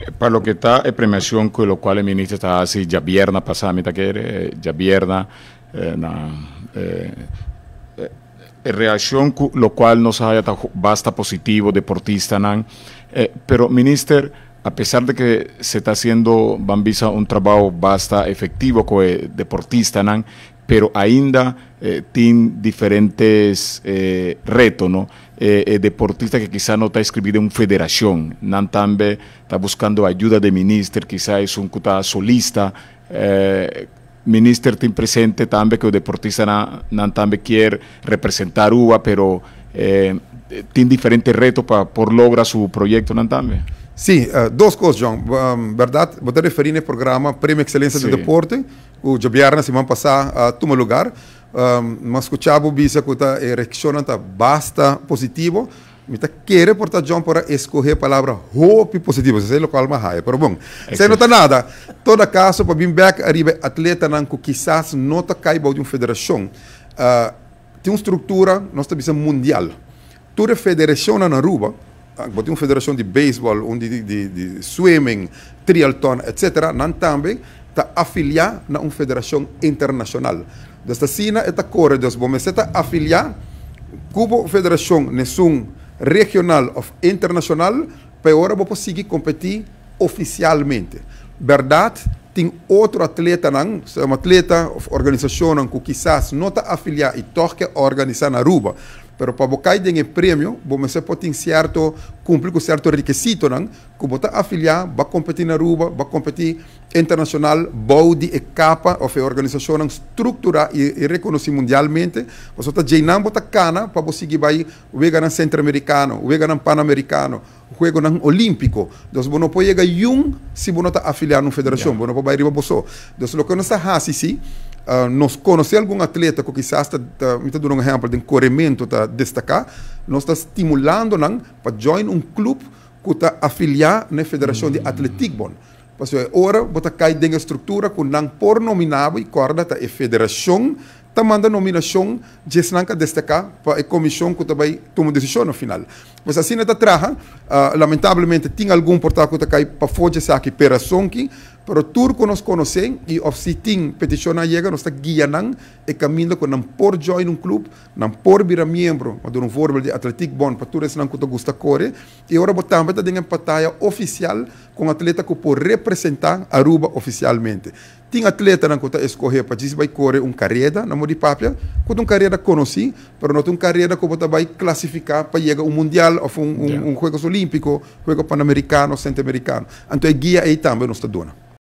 Eh, para lo que está en eh, premiación con lo cual el ministro está así, ya viernes mi eh, reacción lo qual nos haya basta positivo deportista pero Ministro, a pesar de que se está haciendo Bambisa un trabajo basta efectivo con deportista pero ainda eh, tiene diferentes eh, retos, ¿no? Eh, deportista que quizá no está inscrito en una federación, Nantambe está buscando ayuda de minister, quizá es un cuta solista, eh, ministro tiene presente también que el deportista Nantambe quiere representar UBA, pero tiene diferentes retos para por lograr su proyecto, nantambe. Sim, eh, duas coisas, João. Mm, verdade, vou te referir no programa Prêmio Excelência Sim. do Deporte. O Jabiar, na semana passada, uh, tomou lugar. Um, ehm, mas escuchava o Bisa que está reaccionando basta positivo. Mita que portar John para escolher a palavra hope positivo. Você lo calma raia. Pero bom, você não está nada. Todo caso, para vir back, arriba atleta não quizás não está caiba de uma federação. Uh, eh, tem uma estrutura, nós estamos mundial. Toda federação na Aruba, ah, botim uma federação de beisebol, um de, de, de, swimming, triathlon, etc., não também está afiliado na uma federação internacional. Desta China está corre, dos bom, está afiliar Cuba federação nenhum regional ou internacional para agora vou conseguir competir oficialmente. Verdade, tem outro atleta não, é um atleta ou organização que quizás não está afiliado e toque organizar na Aruba pero para bocar tem prêmio, você pode certo, cumprir com certo requisito, não? Que você afiliar, vai competir na Aruba, vai competir internacional, body e capa, ou a organização estrutura e, reconhecida mundialmente. Você está geinando, bota cana, para você seguir vai, o na centro-americano, o panamericano, pan-americano, juego ng olímpico. Dos bono po a yung si bono afiliado afiliar ng federación, yeah. bono po ba riba boso. Dos lo que no sa hasi si, Uh, ah, nós conhecer algum atleta que quizás está, ah, me está dando um exemplo de corrimento está destacar, nós está estimulando para join um clube que está afiliado na Federação de Atletismo. Porque eh, agora você cai dentro estrutura que não por nominado e corda a Federação está mandando nominação de se não destacar para a comissão que também toma decisão no final. Mas assim está traja, uh, ah, lamentavelmente, tem algum portal que está cai para fora de essa operação que Pero turco nos conocen y of si tin petición llega nos está guiando e camino con por join un club, vir por membro, miembro, ma un voorbeeld de Atletic Bon, para tu resan que te gusta corre, e ora botamos está en batalla oficial com atleta que pode representar Aruba oficialmente. Tem atleta que está escolher para dizer vai correr uma carreira, na de papia, que uma carreira conheci, mas não uma carreira que você vai classificar para chegar um mundial ou um, um, yeah. um Jogos Olímpicos, Jogos Pan-Americanos, Centro-Americano. Então, a guia aí também não está dando.